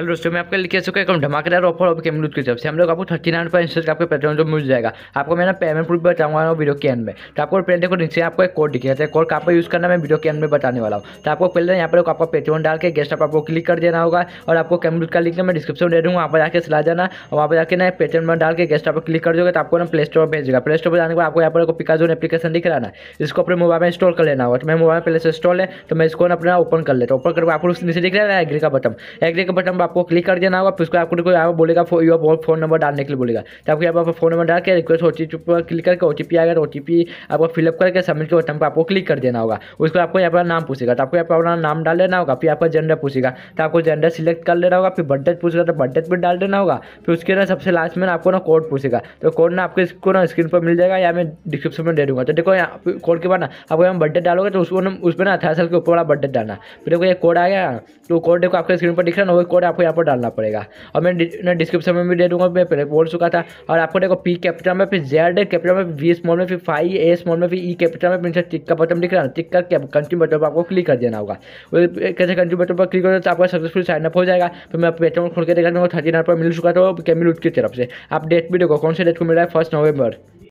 hello दोस्तों मैं आपके लिखे कैसे एकदम धमाकेदार ऑफर ऑफ कैमलूज की तरफ से हम लोग आपको थर्टी नाइन पर इंस्टेंट आपके पेट्रोल जो मिल जाएगा आपको मैं ना पेमेंट प्रूफ बताऊंगा वीडियो के एंड में तो आपको पहले देखो नीचे आपको एक कोड दिखेगा कोड का आपको यूज़ करना मैं वीडियो के एंड में बताने वाला हूँ तो आपको पहले यहाँ पर आपका पेट्रोल डाल के गेस्ट आपको क्लिक कर देना होगा और आपको कैमलूज का लिंक मैं डिस्क्रिप्शन दे दूँगा वहाँ पर जाकर चला जाना और वहाँ पर जाकर ना पेट्रोल में डाल के गेस्ट आप क्लिक कर दोगे तो आपको ना प्ले स्टोर भेज देगा प्ले स्टोर पर जाने के बाद आपको यहाँ पर जो एप्लीकेशन दिख रहा है इसको अपने मोबाइल में इंस्टॉल कर लेना होगा तो मैं मोबाइल में से स्टॉल है तो मैं इसको अपना ओपन कर लेता हूँ ओपन करके आपको नीचे दिख रहा है एग्री का बटन एग्री का बटन आपको क्लिक कर देना होगा फिर उसको आपको यहाँ पर बोलेगा फो, योर फोन नंबर डालने के लिए बोलेगा तो आपको यहाँ पर फोन नंबर डाल के रिक्वेस्ट ओ पर क्लिक करके ओ आएगा तो ओ आपको फिलअप करके सबमिट के बटन पर आपको क्लिक कर देना होगा उसको आपको यहाँ पर नाम पूछेगा तो आपको यहाँ पर अपना नाम डाल देना होगा फिर आपका जेंडर पूछेगा तो आपको जेंडर सिलेक्ट कर लेना होगा फिर बर्थडे पूछेगा तो बर्थडे भी डाल देना होगा फिर उसके ना सबसे लास्ट में आपको ना कोड पूछेगा तो कोड ना आपको इसको ना स्क्रीन पर मिल जाएगा या मैं डिस्क्रिप्शन में दे दूंगा तो देखो यहाँ कोड के बाद ना आपको यहाँ बर्थडेट डालोगे तो उसको ना उसमें ना अठारह साल के ऊपर वाला बर्थडेट डालना फिर देखो ये कोड आ गया तो कोड देखो आपके स्क्रीन पर दिख रहा ना वो कोड आपको यहाँ पर डालना पड़ेगा और मैं डिस्क्रिप्शन में भी दे दूंगा मैं पहले बोल चुका था और आपको देखो पी कैपिटल में फिर जेड कैपिटल में वी स्मॉल में फिर फाइव ए स्मॉल में फिर ई कैपिटल में फिर e का बटन दिख रहा है टिक का कंट्री बटन पर आपको क्लिक कर देना होगा कैसे कंट्री बटन पर क्लिक करो तो आपका सक्सेसफुल साइनअप हो जाएगा फिर तो मैं पेट्रोल खोल के देखा दूँगा थर्टी नाइन पर मिल चुका था कैमिल की तरफ से आप डेट भी देखो कौन से डेट को मिल रहा है फर्स्ट नवंबर